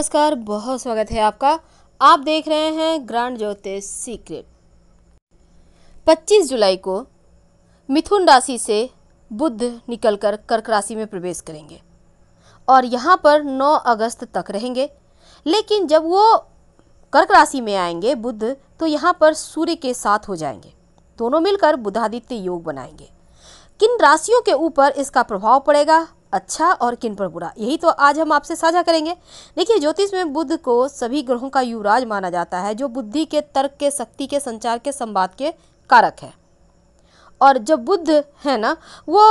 नमस्कार बहुत स्वागत है आपका आप देख रहे हैं ग्रांड ज्योतिष सीक्रेट 25 जुलाई को मिथुन राशि से बुद्ध निकलकर कर्क राशि में प्रवेश करेंगे और यहाँ पर 9 अगस्त तक रहेंगे लेकिन जब वो कर्क राशि में आएंगे बुद्ध तो यहाँ पर सूर्य के साथ हो जाएंगे दोनों मिलकर बुधादित्य योग बनाएंगे किन राशियों के ऊपर इसका प्रभाव पड़ेगा अच्छा और किन पर बुरा यही तो आज हम आपसे साझा करेंगे देखिए ज्योतिष में बुद्ध को सभी ग्रहों का युवराज माना जाता है जो बुद्धि के तर्क के शक्ति के संचार के संवाद के कारक है और जब बुद्ध है ना वो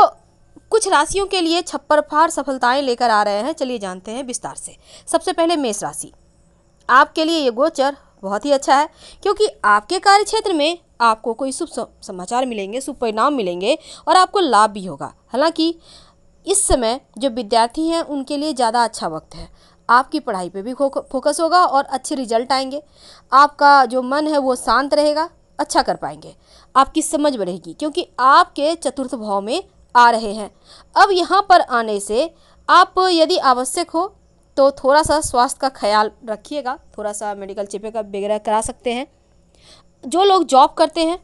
कुछ राशियों के लिए छप्पर फार सफलताएं लेकर आ रहे हैं चलिए जानते हैं विस्तार से सबसे पहले मेष राशि आपके लिए ये गोचर बहुत ही अच्छा है क्योंकि आपके कार्य क्षेत्र में आपको कोई शुभ समाचार मिलेंगे शुभ परिणाम मिलेंगे और आपको लाभ भी होगा हालांकि इस समय जो विद्यार्थी हैं उनके लिए ज़्यादा अच्छा वक्त है आपकी पढ़ाई पे भी फोकस होगा और अच्छे रिजल्ट आएंगे आपका जो मन है वो शांत रहेगा अच्छा कर पाएंगे आपकी समझ बढ़ेगी क्योंकि आपके चतुर्थ भाव में आ रहे हैं अब यहाँ पर आने से आप यदि आवश्यक हो तो थोड़ा सा स्वास्थ्य का ख्याल रखिएगा थोड़ा सा मेडिकल चेकअप वगैरह करा सकते हैं जो लोग जॉब करते हैं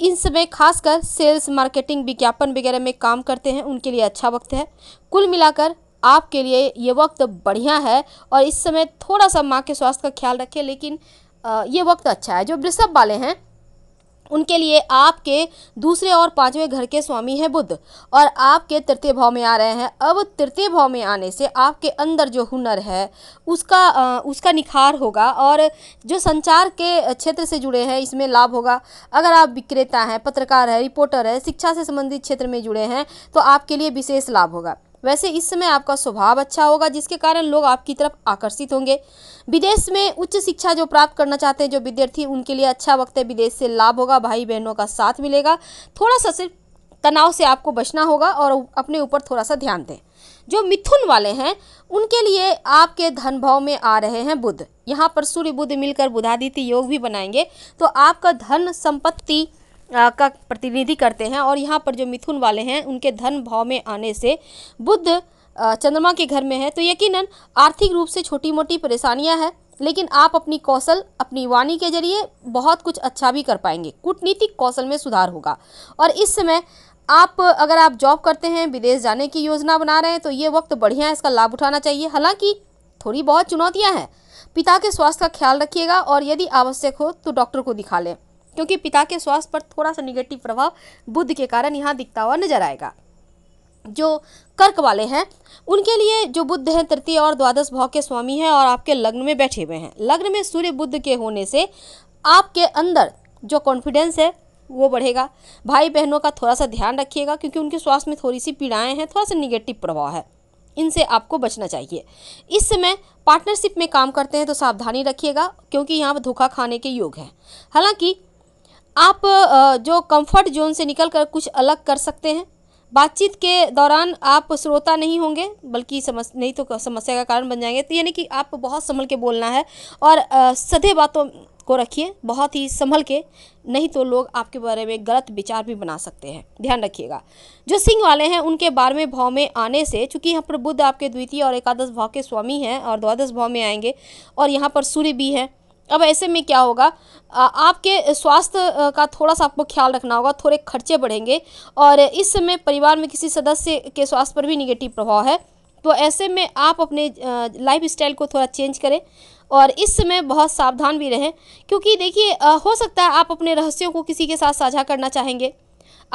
इन समय खासकर सेल्स मार्केटिंग विज्ञापन वगैरह में काम करते हैं उनके लिए अच्छा वक्त है कुल मिलाकर आपके लिए ये वक्त बढ़िया है और इस समय थोड़ा सा माँ के स्वास्थ्य का ख्याल रखें लेकिन ये वक्त अच्छा है जो वृषभ वाले हैं उनके लिए आपके दूसरे और पांचवें घर के स्वामी हैं बुद्ध और आपके तृतीय भाव में आ रहे हैं अब तृतीय भाव में आने से आपके अंदर जो हुनर है उसका उसका निखार होगा और जो संचार के क्षेत्र से जुड़े हैं इसमें लाभ होगा अगर आप विक्रेता हैं पत्रकार हैं रिपोर्टर हैं शिक्षा से संबंधित क्षेत्र में जुड़े हैं तो आपके लिए विशेष लाभ होगा वैसे इस समय आपका स्वभाव अच्छा होगा जिसके कारण लोग आपकी तरफ आकर्षित होंगे विदेश में उच्च शिक्षा जो प्राप्त करना चाहते हैं जो विद्यार्थी उनके लिए अच्छा वक्त है विदेश से लाभ होगा भाई बहनों का साथ मिलेगा थोड़ा सा सिर्फ तनाव से आपको बचना होगा और अपने ऊपर थोड़ा सा ध्यान दें जो मिथुन वाले हैं उनके लिए आपके धन भाव में आ रहे हैं बुध यहाँ पर सूर्य बुद्ध मिलकर बुधादित्य योग भी बनाएंगे तो आपका धन संपत्ति का प्रतिनिधि करते हैं और यहाँ पर जो मिथुन वाले हैं उनके धन भाव में आने से बुद्ध चंद्रमा के घर में है तो यकीनन आर्थिक रूप से छोटी मोटी परेशानियाँ हैं लेकिन आप अपनी कौशल अपनी वाणी के जरिए बहुत कुछ अच्छा भी कर पाएंगे कूटनीतिक कौशल में सुधार होगा और इस समय आप अगर आप जॉब करते हैं विदेश जाने की योजना बना रहे हैं तो ये वक्त बढ़िया है इसका लाभ उठाना चाहिए हालांकि थोड़ी बहुत चुनौतियाँ हैं पिता के स्वास्थ्य का ख्याल रखिएगा और यदि आवश्यक हो तो डॉक्टर को दिखा लें क्योंकि पिता के स्वास्थ्य पर थोड़ा सा निगेटिव प्रभाव बुद्ध के कारण यहाँ दिखता हुआ नजर आएगा जो कर्क वाले हैं उनके लिए जो बुद्ध हैं तृतीय और द्वादश भाव के स्वामी हैं और आपके लग्न में बैठे हुए हैं लग्न में सूर्य बुद्ध के होने से आपके अंदर जो कॉन्फिडेंस है वो बढ़ेगा भाई बहनों का थोड़ा सा ध्यान रखिएगा क्योंकि उनके स्वास्थ्य में थोड़ी सी पीड़ाएं हैं थोड़ा सा निगेटिव प्रभाव है इनसे आपको बचना चाहिए इस समय पार्टनरशिप में काम करते हैं तो सावधानी रखिएगा क्योंकि यहाँ पर धोखा खाने के योग हैं हालांकि आप जो कंफर्ट जोन से निकल कर कुछ अलग कर सकते हैं बातचीत के दौरान आप श्रोता नहीं होंगे बल्कि समस् नहीं तो समस्या का कारण बन जाएंगे तो यानी कि आपको बहुत संभल के बोलना है और सधे बातों को रखिए बहुत ही संभल के नहीं तो लोग आपके बारे में गलत विचार भी बना सकते हैं ध्यान रखिएगा जो सिंह वाले हैं उनके बारहवें भाव में आने से चूंकि यहाँ पर बुद्ध आपके द्वितीय और एकादश भाव के स्वामी हैं और द्वादश भाव में आएंगे और यहाँ पर सूर्य भी हैं अब ऐसे में क्या होगा आपके स्वास्थ्य का थोड़ा सा आपको ख्याल रखना होगा थोड़े खर्चे बढ़ेंगे और इस समय परिवार में किसी सदस्य के स्वास्थ्य पर भी निगेटिव प्रभाव है तो ऐसे में आप अपने लाइफ स्टाइल को थोड़ा चेंज करें और इस समय बहुत सावधान भी रहें क्योंकि देखिए हो सकता है आप अपने रहस्यों को किसी के साथ साझा करना चाहेंगे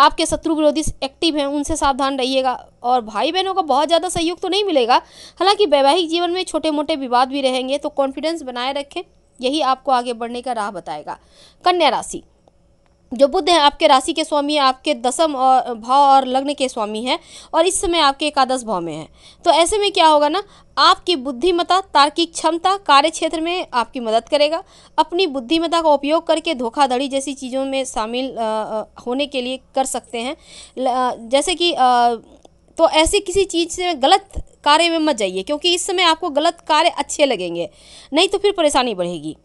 आपके शत्रु विरोधी एक्टिव हैं उनसे सावधान रहिएगा और भाई बहनों का बहुत ज़्यादा सहयोग तो नहीं मिलेगा हालांकि वैवाहिक जीवन में छोटे मोटे विवाद भी रहेंगे तो कॉन्फिडेंस बनाए रखें यही आपको आगे बढ़ने का राह बताएगा कन्या राशि जो बुद्ध हैं आपके राशि के स्वामी हैं आपके दसम और भाव और लग्न के स्वामी हैं और इस समय आपके एकादश भाव में हैं तो ऐसे में क्या होगा ना आपकी बुद्धिमता तार्किक क्षमता कार्य क्षेत्र में आपकी मदद करेगा अपनी बुद्धिमता का उपयोग करके धोखाधड़ी जैसी चीज़ों में शामिल होने के लिए कर सकते हैं जैसे कि तो ऐसी किसी चीज़ से गलत कार्य में मत जाइए क्योंकि इस समय आपको गलत कार्य अच्छे लगेंगे नहीं तो फिर परेशानी बढ़ेगी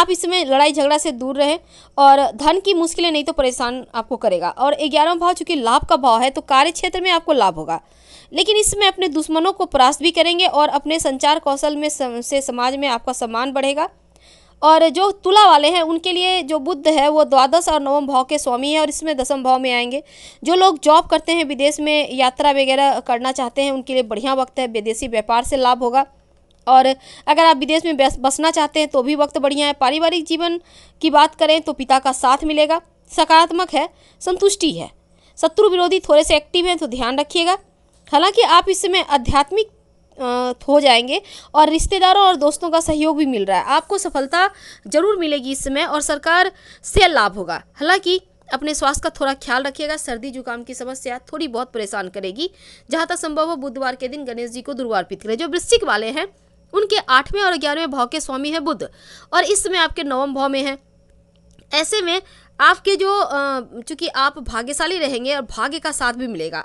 आप इसमें लड़ाई झगड़ा से दूर रहें और धन की मुश्किलें नहीं तो परेशान आपको करेगा और ग्यारहवा भाव चूंकि लाभ का भाव है तो कार्य क्षेत्र में आपको लाभ होगा लेकिन इसमें अपने दुश्मनों को परास्त भी करेंगे और अपने संचार कौशल में से समाज में आपका सम्मान बढ़ेगा और जो तुला वाले हैं उनके लिए जो बुद्ध है वो द्वादश और नवम भाव के स्वामी हैं और इसमें दसम भाव में आएंगे जो लोग जॉब करते हैं विदेश में यात्रा वगैरह करना चाहते हैं उनके लिए बढ़िया वक्त है विदेशी व्यापार से लाभ होगा और अगर आप विदेश में बसना चाहते हैं तो भी वक्त बढ़िया है पारिवारिक जीवन की बात करें तो पिता का साथ मिलेगा सकारात्मक है संतुष्टि है शत्रु विरोधी थोड़े से एक्टिव हैं तो ध्यान रखिएगा हालांकि आप इस समय आध्यात्मिक हो जाएंगे और रिश्तेदारों और दोस्तों का सहयोग भी मिल रहा है आपको सफलता ज़रूर मिलेगी इस समय और सरकार से लाभ होगा हालांकि अपने स्वास्थ्य का थोड़ा ख्याल रखिएगा सर्दी जुकाम की समस्या थोड़ी बहुत परेशान करेगी जहाँ तक संभव हो बुधवार के दिन गणेश जी को दुर्वार अर्पित करें जो वृश्चिक वाले हैं उनके आठवें और ग्यारहवें भाव के स्वामी है बुद्ध और इस समय आपके नवम भाव में है ऐसे में आपके जो चूँकि आप भाग्यशाली रहेंगे और भाग्य का साथ भी मिलेगा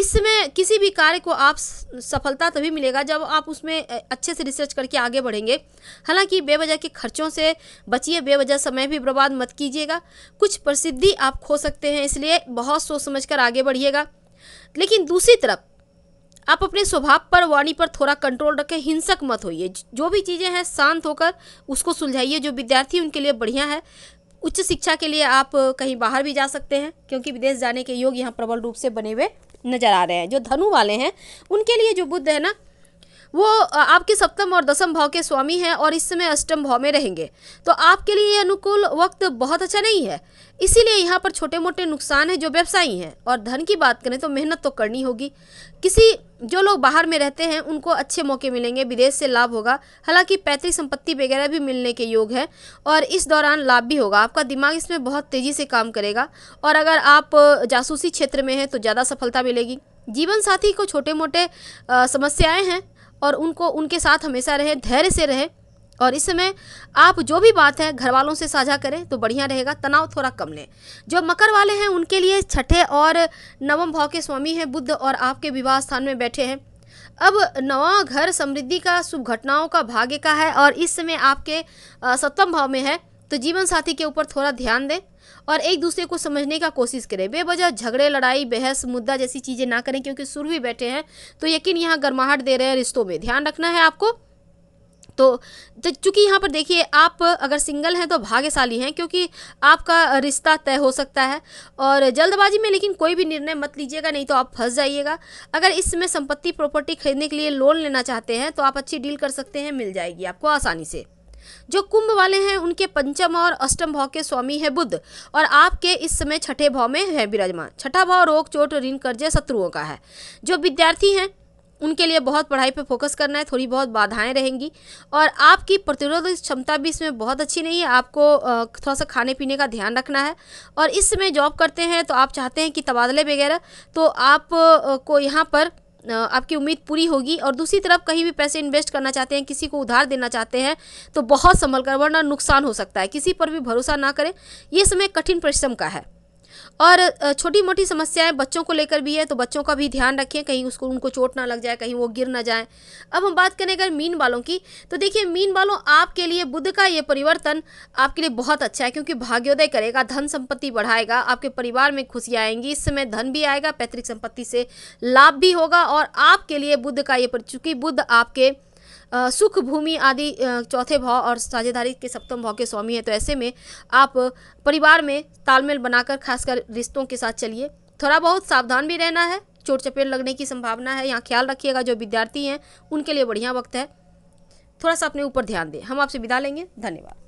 इस समय किसी भी कार्य को आप सफलता तभी मिलेगा जब आप उसमें अच्छे से रिसर्च करके आगे बढ़ेंगे हालांकि बेवजह के खर्चों से बचिए बेवजह समय भी बर्बाद मत कीजिएगा कुछ प्रसिद्धि आप खो सकते हैं इसलिए बहुत सोच समझ कर आगे बढ़िएगा लेकिन दूसरी तरफ आप अपने स्वभाव पर वाणी पर थोड़ा कंट्रोल रखें हिंसक मत होइए जो भी चीज़ें हैं शांत होकर उसको सुलझाइए जो विद्यार्थी उनके लिए बढ़िया है उच्च शिक्षा के लिए आप कहीं बाहर भी जा सकते हैं क्योंकि विदेश जाने के योग यहाँ प्रबल रूप से बने हुए नजर आ रहे हैं जो धनु वाले हैं उनके लिए जो बुद्ध है ना वो आपके सप्तम और दसम भाव के स्वामी हैं और इस समय अष्टम भाव में रहेंगे तो आपके लिए ये अनुकूल वक्त बहुत अच्छा नहीं है इसीलिए यहाँ पर छोटे मोटे नुकसान हैं जो व्यवसायी हैं और धन की बात करें तो मेहनत तो करनी होगी किसी जो लोग बाहर में रहते हैं उनको अच्छे मौके मिलेंगे विदेश से लाभ होगा हालांकि पैतृक संपत्ति वगैरह भी मिलने के योग है और इस दौरान लाभ भी होगा आपका दिमाग इसमें बहुत तेज़ी से काम करेगा और अगर आप जासूसी क्षेत्र में हैं तो ज़्यादा सफलता मिलेगी जीवन साथी को छोटे मोटे समस्याएं हैं और उनको उनके साथ हमेशा रहें धैर्य से रहें और इस समय आप जो भी बात है घर वालों से साझा करें तो बढ़िया रहेगा तनाव थोड़ा कम लें जो मकर वाले हैं उनके लिए छठे और नवम भाव के स्वामी हैं बुद्ध और आपके विवाह स्थान में बैठे हैं अब नवा घर समृद्धि का शुभ घटनाओं का भाग्य का है और इस समय आपके सप्तम भाव में है तो जीवन साथी के ऊपर थोड़ा ध्यान दें और एक दूसरे को समझने का कोशिश करें बेवजह झगड़े लड़ाई बहस मुद्दा जैसी चीज़ें ना करें क्योंकि सुर भी बैठे हैं तो यकीन यहाँ गर्माहट दे रहे हैं रिश्तों में ध्यान रखना है आपको तो, तो चूंकि यहाँ पर देखिए आप अगर सिंगल हैं तो भाग्यशाली हैं क्योंकि आपका रिश्ता तय हो सकता है और जल्दबाजी में लेकिन कोई भी निर्णय मत लीजिएगा नहीं तो आप फंस जाइएगा अगर इस समय संपत्ति प्रॉपर्टी खरीदने के लिए लोन लेना चाहते हैं तो आप अच्छी डील कर सकते हैं मिल जाएगी आपको आसानी से जो कुंभ वाले हैं उनके पंचम और अष्टम भाव के स्वामी है बुद्ध और आपके इस समय छठे भाव में है विराजमान छठा भाव रोग चोट ऋण कर्जे शत्रुओं का है जो विद्यार्थी हैं उनके लिए बहुत पढ़ाई पे फोकस करना है थोड़ी बहुत बाधाएं रहेंगी और आपकी प्रतिरोध क्षमता भी इसमें बहुत अच्छी नहीं है आपको थोड़ा सा खाने पीने का ध्यान रखना है और इस समय जॉब करते हैं तो आप चाहते हैं कि तबादले वगैरह तो आप को यहाँ पर आपकी उम्मीद पूरी होगी और दूसरी तरफ कहीं भी पैसे इन्वेस्ट करना चाहते हैं किसी को उधार देना चाहते हैं तो बहुत संभल कर वरना नुकसान हो सकता है किसी पर भी भरोसा ना करें यह समय कठिन परिश्रम का है और छोटी मोटी समस्याएं बच्चों को लेकर भी है तो बच्चों का भी ध्यान रखें कहीं उसको उनको चोट ना लग जाए कहीं वो गिर ना जाए अब हम बात करें अगर मीन बालों की तो देखिए मीन वालों आपके लिए बुद्ध का ये परिवर्तन आपके लिए बहुत अच्छा है क्योंकि भाग्योदय करेगा धन संपत्ति बढ़ाएगा आपके परिवार में खुशी आएंगी इस समय धन भी आएगा पैतृक संपत्ति से लाभ भी होगा और आपके लिए बुद्ध का ये चूंकि बुद्ध आपके सुख भूमि आदि चौथे भाव और साझेदारी के सप्तम भाव के स्वामी है तो ऐसे में आप परिवार में तालमेल बनाकर खासकर रिश्तों के साथ चलिए थोड़ा बहुत सावधान भी रहना है चोट चपेट लगने की संभावना है यहाँ ख्याल रखिएगा जो विद्यार्थी हैं उनके लिए बढ़िया वक्त है थोड़ा सा अपने ऊपर ध्यान दें हम आपसे विदा लेंगे धन्यवाद